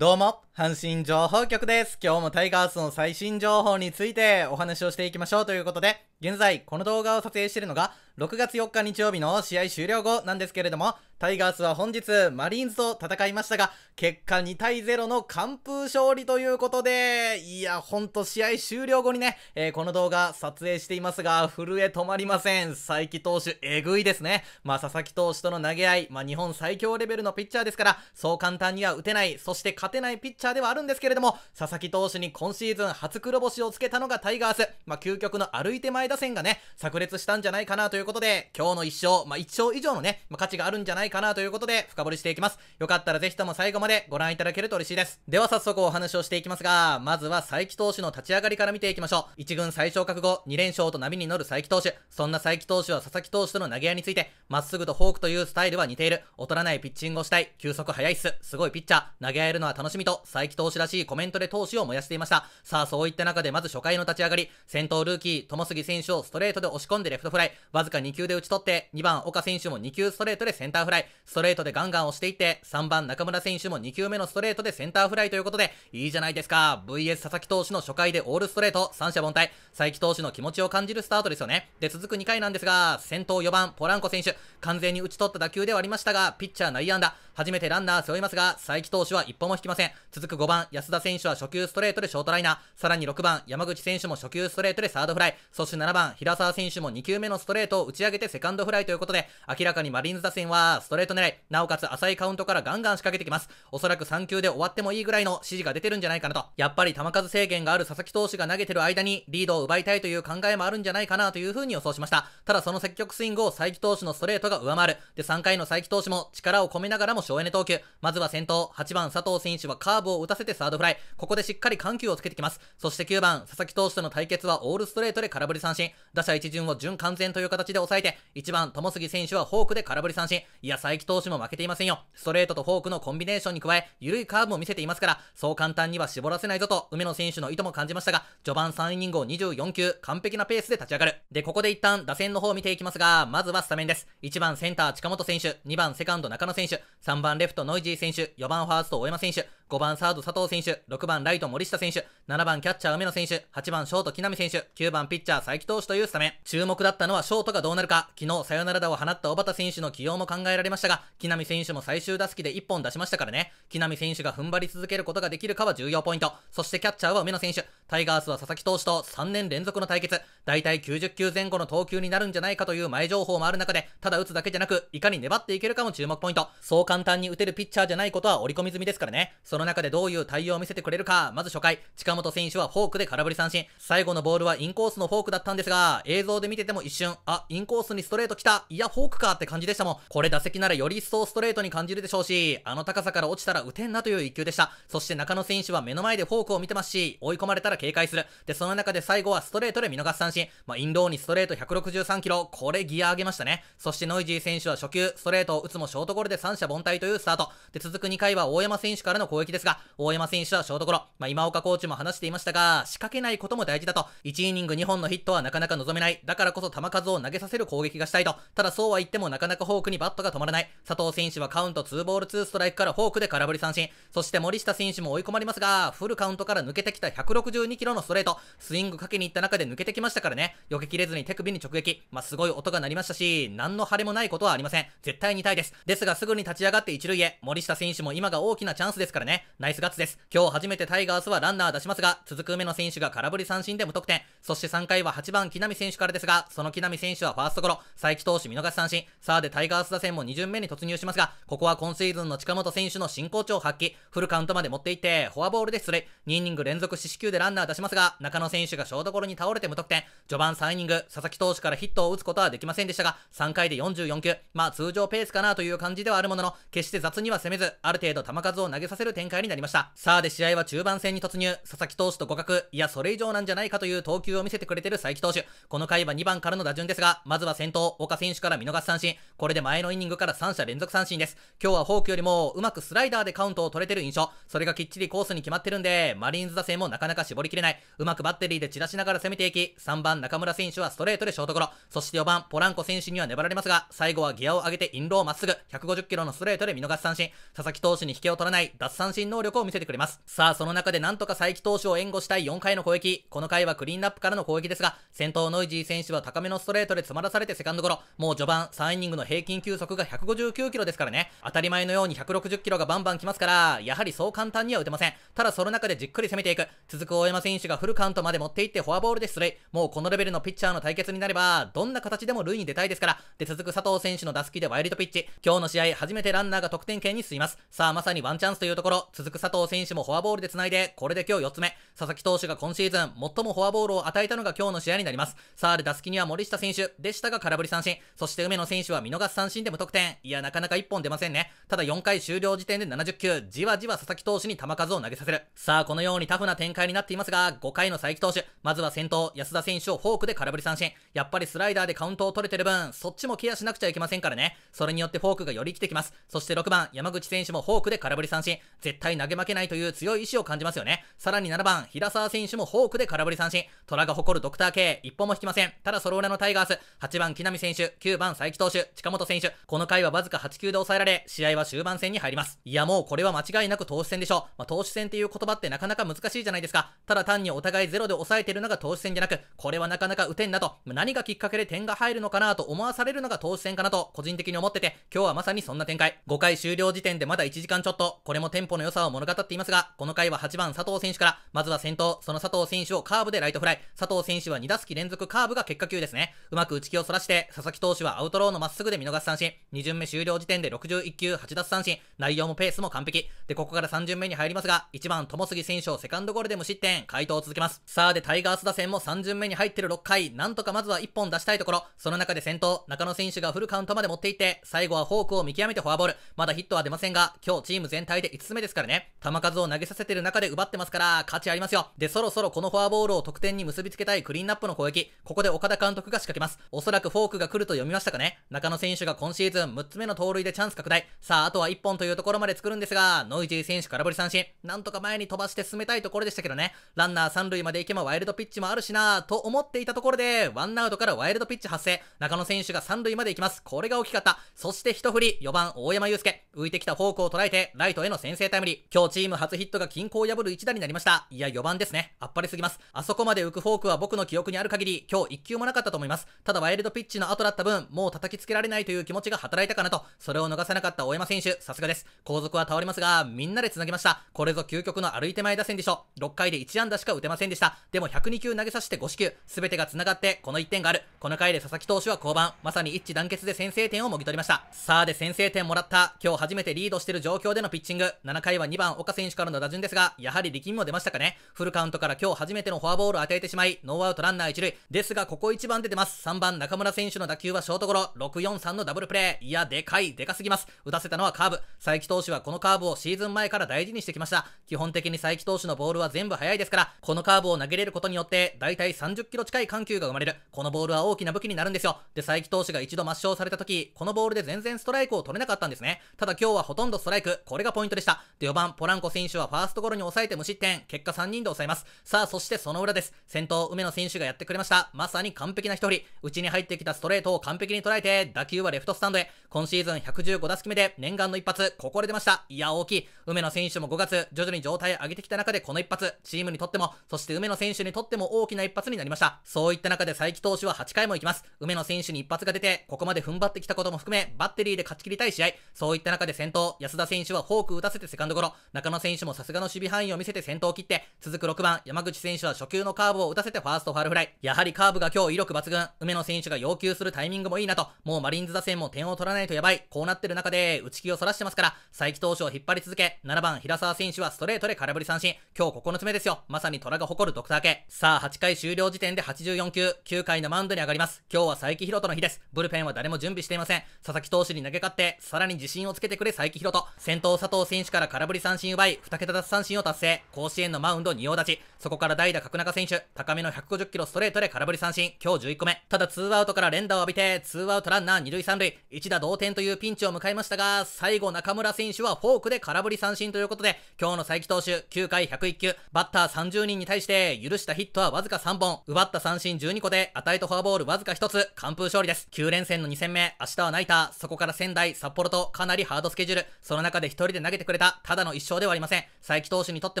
どうも、阪神情報局です。今日もタイガースの最新情報についてお話をしていきましょうということで、現在この動画を撮影しているのが、6月4日日曜日の試合終了後なんですけれども、タイガースは本日マリーンズと戦いましたが、結果2対0の完封勝利ということで、いや、ほんと試合終了後にね、えー、この動画撮影していますが、震え止まりません。佐伯投手、えぐいですね。まあ、佐々木投手との投げ合い、まあ、日本最強レベルのピッチャーですから、そう簡単には打てない、そして勝てないピッチャーではあるんですけれども、佐々木投手に今シーズン初黒星をつけたのがタイガース、まあ、究極の歩いて前打線がね、炸裂したんじゃないかなということということで、今日の一勝、まあ、一勝以上のね、まあ、価値があるんじゃないかなということで、深掘りしていきます。よかったらぜひとも最後までご覧いただけると嬉しいです。では早速お話をしていきますが、まずは佐伯投手の立ち上がりから見ていきましょう。1軍最小格後、2連勝と波に乗る佐伯投手。そんな佐伯投手は佐々木投手との投げ合いについて、まっすぐとフォークというスタイルは似ている。劣らないピッチングをしたい。球速速いっす。すごいピッチャー。投げ合えるのは楽しみと、佐伯投手らしいコメントで投手を燃やしていました。さあ、そういった中でまず初回の立ち上がり、先頭ルーキー、友杉選手をストレートで押し込んでレフトフライ。わずずか2球で打ち取って、2番岡選手も2球ストレートでセンターフライ、ストレートでガンガン押していって、3番中村選手も2球目のストレートでセンターフライということで、いいじゃないですか。VS 佐々木投手の初回でオールストレート、三者凡退、佐伯投手の気持ちを感じるスタートですよね。で、続く2回なんですが、先頭4番ポランコ選手、完全に打ち取った打球ではありましたが、ピッチャー内野安打、初めてランナー背負いますが、佐伯投手は一歩も引きません。続く5番、安田選手は初球ストレートでショートライナー。さらに6番、山口選手も初球ストレートでサードフライ。そして7番、平沢選手も2球目のストレートを打ち上げてセカンドフライということで、明らかにマリーンズ打線はストレート狙い。なおかつ浅いカウントからガンガン仕掛けてきます。おそらく3球で終わってもいいぐらいの指示が出てるんじゃないかなと。やっぱり球数制限がある佐々木投手が投げてる間にリードを奪いたいという考えもあるんじゃないかなという風に予想しました。ただその積極スイングを佐伯投手のストレートが上回る。で、3回の佐伯投手も力を込めながらも省エネ投球。まずは先頭、8番佐藤選手はカーブを打たせてサードフライ。ここでしっかり緩急をつけてきます。そして9番、佐々木投手との対決はオールストレートで空振り三振。打者一巡を準完全という形で抑えて、1番、友杉選手はフォークで空振り三振。いや、佐伯投手も負けていませんよ。ストレートとフォークのコンビネーションに加え、緩いカーブも見せていますから、そう簡単には絞らせないぞと、梅野選手の意図も感じましたが、序盤3イニングを24球、完璧なペースで立ち上がる。で、ここで一旦打線の方を見ていきますが、まずはスタメンです。1番センター近本選手、2番セカンド中野選手、3番レフトノイジー選手、4番ファースト大山選手、5番サード佐藤選手、6番ライト森下選手、7番キャッチャー梅野選手、8番ショート木南選手、9番ピッチャー佐伯投手というスタメン。注目だったのはショートがどうなるか。昨日サヨナラ打を放った小畑選手の起用も考えられましたが、木南選手も最終打席で1本出しましたからね。木南選手が踏ん張り続けることができるかは重要ポイント。そしてキャッチャーは梅野選手。タイガースは佐々木投手と3年連続の対決。だいたい90球前後の投球になるんじゃないかという前情報もある中で、ただ打つだけじゃなく、いかに粘っていけるかも注目ポイント。そう簡単に打てるピッチャーじゃないことは織り込み済みですからね。その中でどういう対応を見せてくれるか。まず初回、近本選手はフォークで空振り三振。最後のボールはインコースのフォークだったんですが、映像で見てても一瞬、あ、インコースにストレート来た。いや、フォークかって感じでしたもん。これ打席ならより一層ストレートに感じるでしょうし、あの高さから落ちたら打てんなという一球でした。そして中野選手は目の前でフォークを見てますし、追い込まれたら警戒する。で、その中で最後はストレートで見逃す三振。まあ、インローにストレート163キロ。これギア上げましたね。そしてノイジー選手は初球、ストレートを打つもショートゴロで三者凡退というスタート。で、続く2回は大山選手からの攻撃ですが、大山選手はショートゴロ。まあ、今岡コーチも話していましたが、仕掛けないことも大事だと。1イニング2本のヒットはなかなか望めない。だからこそ球数を投げさせる攻撃がしたいと。ただそうは言ってもなかなかフォークにバットが止まらない。佐藤選手はカウント2ボール2ストライクからフォークで空振り三振。そして森下選手も追い込まれますが、フルカウントから抜けてきた162キロのストレート。スイングかけに行った中で抜けてきましたからね。避けきれずに手首に直撃。まあ、すごい音が鳴りましたし、何の腫れもないことはありません。絶対に痛いです。ですがすぐに立ち上がって1塁へ。森下選手も今が大きなチャンスですからね。ナイスガッツです。今日初めてタイガースはランナー出しますが、続く梅野選手が空振り三振で無得点。そして3回は8番木浪選手からですが、その木浪選手はファーストゴロ、佐伯投手見逃し三振。さあでタイガース打線も2巡目に突入しますが、ここは今シーズンの近本選手の真好調発揮。フルカウントまで持っていって、フォアボールで出塁。2イニング連続四死球でランナー出しますが、中野選手がショートゴロに倒れて無得点。序盤3イニング、佐々木投手からヒットを打つことはできませんでしたが、3回で44球。まあ通常ペースかなという感じではあるものの、決して雑には攻めず、ある程度球数を投げさせる展開開になりました。さあで試合は中盤戦に突入、佐々木投手と互角、いやそれ以上なんじゃないかという投球を見せてくれてる佐伯投手。この回は2番からの打順ですが、まずは先頭、岡選手から見逃し三振。これで前のイニングから3者連続三振です。今日はフォークよりもうまくスライダーでカウントを取れてる印象。それがきっちりコースに決まってるんで、マリーンズ打線もなかなか絞りきれない。うまくバッテリーで散らしながら攻めていき、3番中村選手はストレートでショートゴロ。そして4番ポランコ選手には粘られますが、最後はギアを上げてインローまっすぐ、150キロのストレートで見逃し三振。佐々木投手に引けを取らない、奪三三振能力を見せてくれます。さあ、その中でなんとか佐伯投手を援護したい4回の攻撃。この回はクリーンナップからの攻撃ですが、先頭ノイジー選手は高めのストレートで詰まらされてセカンドゴロ。もう序盤、3イニングの平均球速が159キロですからね。当たり前のように160キロがバンバン来ますから、やはりそう簡単には打てません。ただその中でじっくり攻めていく。続く大山選手がフルカウントまで持っていってフォアボールで出塁。もうこのレベルのピッチャーの対決になれば、どんな形でも塁に出たいですから。で、続く佐藤選手の打席でワイルドピッチ。今日の試合、初めてランナーが得点圏に進みます。さあ、まさにワンチャンスというところ、続く佐藤選手もフォアボールで繋いで、これで今日4つ目。佐々木投手が今シーズン最もフォアボールを与えたのが今日の試合になります。サール打席には森下選手でしたが空振り三振。そして梅野選手は見逃し三振で無得点。いや、なかなか1本出ませんね。ただ4回終了時点で70球、じわじわ佐々木投手に球数を投げさせる。さあ、このようにタフな展開になっていますが、5回の佐伯投手、まずは先頭、安田選手をフォークで空振り三振。やっぱりスライダーでカウントを取れてる分、そっちもケアしなくちゃいけませんからね。それによってフォークがより生きてきます。そして6番、山口選手もフォークで空振り三振。絶対投げ負けないという強い意志を感じますよね。さらに7番、平沢選手もフォークで空振り三振。虎が誇るドクター K、一歩も引きません。ただその裏のタイガース、8番木浪選手、9番佐伯投手、近本選手。この回はわずか8球で抑えられ、試合は終盤戦に入ります。いやもうこれは間違いなく投手戦でしょう。まあ、投手戦っていう言葉ってなかなか難しいじゃないですか。ただ単にお互いゼロで抑えてるのが投手戦じゃなく、これはなかなか打てんなと、何がきっかけで点が入るのかなと思わされるのが投手戦かなと、個人的に思ってて、今日はまさにそんな展開。5回終了時点でまだ1時間ちょっと、これもテンポの良さを物語っていますが、この回は8番佐藤選手から、まずは先頭、その佐藤選手をカーブでライトフライ、佐藤選手は2打席連続カーブが結果球ですね。うまく打ち気をそらして、佐々木投手はアウトローのまっすぐで見逃し三振、2巡目終了時点で61球8奪三振、内容もペースも完璧。で、ここから3巡目に入りますが、1番友杉選手をセカンドゴールで無失点、回答を続けます。さあ、で、タイガース打線も3巡目に入ってる6回、なんとかまずは1本出したいところ、その中で先頭、中野選手がフルカウントまで持っていって、最後はフォークを見極めてフォアボール、まだヒットは出ませんが、今日チーム全体で5つ目ですですからね。球数を投げさせてる中で奪ってますから、価値ありますよ。で、そろそろこのフォアボールを得点に結びつけたいクリーンナップの攻撃。ここで岡田監督が仕掛けます。おそらくフォークが来ると読みましたかね。中野選手が今シーズン6つ目の盗塁でチャンス拡大。さあ、あとは1本というところまで作るんですが、ノイジー選手空振り三振。なんとか前に飛ばして進めたいところでしたけどね。ランナー3塁まで行けばワイルドピッチもあるしなぁ、と思っていたところで、ワンアウトからワイルドピッチ発生。中野選手が3塁まで行きます。これが大きかった。そして一振り、4番大山祐介。浮いてきたフォークを捉えて、ライトへの先制タイムムリー。今日チーム初ヒットが均衡を破る一打になりました。いや、4番ですね。あっぱれすぎます。あそこまで浮くフォークは僕の記憶にある限り、今日1球もなかったと思います。ただワイルドピッチの後だった分、もう叩きつけられないという気持ちが働いたかなと、それを逃さなかった大山選手、さすがです。後続は倒れますが、みんなで繋げました。これぞ究極の歩いて前打線でしょ。6回で1安打しか打てませんでした。でも102球投げさせて5死球、すべてが繋がって、この1点がある。この回で佐々木投手は降板。まさに一致団結で先制点をもぎ取りました。さあで先制点もらった、今日初めてリードしてる状況でのピッチング、7回回は2番岡選手からの打順ですが、やはり力みも出ましたかね。フルカウントから今日初めてのフォアボールを与えてしまい、ノーアウトランナー1塁。ですが、ここ1番で出ます。3番中村選手の打球はショートゴロ、643のダブルプレー。いや、でかい、でかすぎます。打たせたのはカーブ。佐伯投手はこのカーブをシーズン前から大事にしてきました。基本的に佐伯投手のボールは全部速いですから、このカーブを投げれることによって、大体30キロ近い緩急が生まれる。このボールは大きな武器になるんですよ。で、佐伯投手が一度抹消された時、このボールで全然ストライクを取れなかったんですね。ただ今日はほとんどストライク。これがポイントでした。4番、ポランコ選手はファーストゴロに抑えて無失点。結果3人で抑えます。さあ、そしてその裏です。先頭、梅野選手がやってくれました。まさに完璧な一人。内に入ってきたストレートを完璧に捉えて、打球はレフトスタンドへ。今シーズン115打席目で念願の一発、ここで出ました。いや、大きい。梅野選手も5月、徐々に状態上げてきた中でこの一発、チームにとっても、そして梅野選手にとっても大きな一発になりました。そういった中で佐伯投手は8回も行きます。梅野選手に一発が出て、ここまで踏ん張ってきたことも含め、バッテリーで勝ち切りたい試合。そういった中で先頭、安田選手はフォーク打たせてセカンドゴロ、中野選手もさすがの守備範囲を見せて先頭を切って、続く6番、山口選手は初球のカーブを打たせてファーストファールフライ。やはりカーブが今日威力抜群、梅野選手が要求するタイミングもいいなと、もうマリンズ打線も点を取らないないとやばい。こうなってる中で、打ち気をそらしてますから、佐伯投手を引っ張り続け、7番平沢選手はストレートで空振り三振。今日9つ目ですよ。まさに虎が誇るドクター系。さあ、8回終了時点で84球、9回のマウンドに上がります。今日は佐伯宏斗の日です。ブルペンは誰も準備していません。佐々木投手に投げ勝って、さらに自信をつけてくれ佐伯宏斗。先頭佐藤選手から空振り三振奪い、2桁奪三振を達成。甲子園のマウンド仁王立ち。そこから代打角中選手、高めの150キロストレートで空振り三振。今日11個目。ただ2アウトから連打を浴びて、2アウトランナー2塁3塁、1打同同点というピンチを迎えましたが、最後中村選手はフォークで空振り三振ということで、今日の佐伯投手9回101球、バッター30人に対して許したヒットはわずか3本、奪った三振12個で与えとフォアボールわずか1つ、完封勝利です。9連戦の2戦目、明日はナイター、そこから仙台、札幌とかなりハードスケジュール、その中で1人で投げてくれた、ただの1勝ではありません。佐伯投手にとって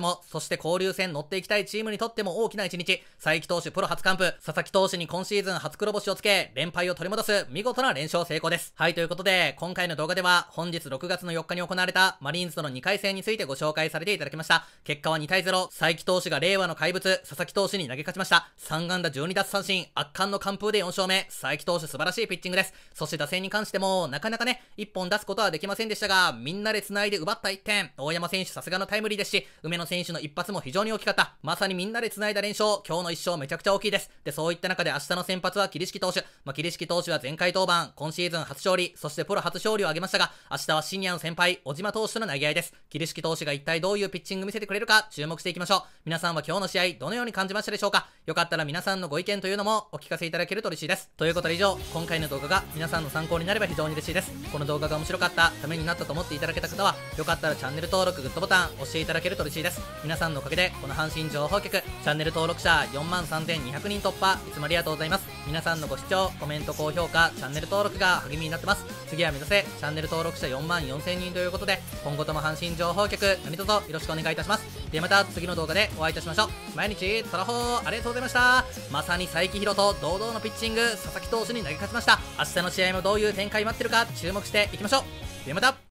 も、そして交流戦乗っていきたいチームにとっても大きな一日、佐伯投手プロ初完封、佐々木投手に今シーズン初黒星をつけ、連敗を取り戻す見事な連勝成功です。はい、ということことで、今回の動画では、本日6月の4日に行われたマリーンズとの2回戦についてご紹介されていただきました。結果は2対0、佐伯投手が令和の怪物、佐々木投手に投げ勝ちました。3安打12奪三振、圧巻の完封で4勝目、佐伯投手素晴らしいピッチングです。そして打線に関しても、なかなかね、1本出すことはできませんでしたが、みんなで繋いで奪った1点、大山選手さすがのタイムリーですし、梅野選手の一発も非常に大きかった。まさにみんなで繋いだ連勝、今日の1勝めちゃくちゃ大きいです。で、そういった中で明日の先発は桐敷投手。まあ、桐敷投手は前回登板、今シーズン初勝利、そしてプロ初勝利を挙げましたが、明日はシニアの先輩、小島投手との投げ合いです。桐敷投手が一体どういうピッチング見せてくれるか注目していきましょう。皆さんは今日の試合、どのように感じましたでしょうかよかったら皆さんのご意見というのもお聞かせいただけると嬉しいです。ということで以上、今回の動画が皆さんの参考になれば非常に嬉しいです。この動画が面白かった、ためになったと思っていただけた方は、よかったらチャンネル登録、グッドボタン押していただけると嬉しいです。皆さんのおかげで、この阪神情報局、チャンネル登録者43,200人突破、いつもありがとうございます。皆さんのご視聴、コメント、高評価、チャンネル登録が励みになってます。次は目指せチャンネル登録者4万4000人ということで今後とも阪神情報局何卒よろしくお願いいたしますでまた次の動画でお会いいたしましょう毎日トラホーありがとうございましたまさに才木宏と堂々のピッチング佐々木投手に投げ勝ちました明日の試合もどういう展開待ってるか注目していきましょうではまた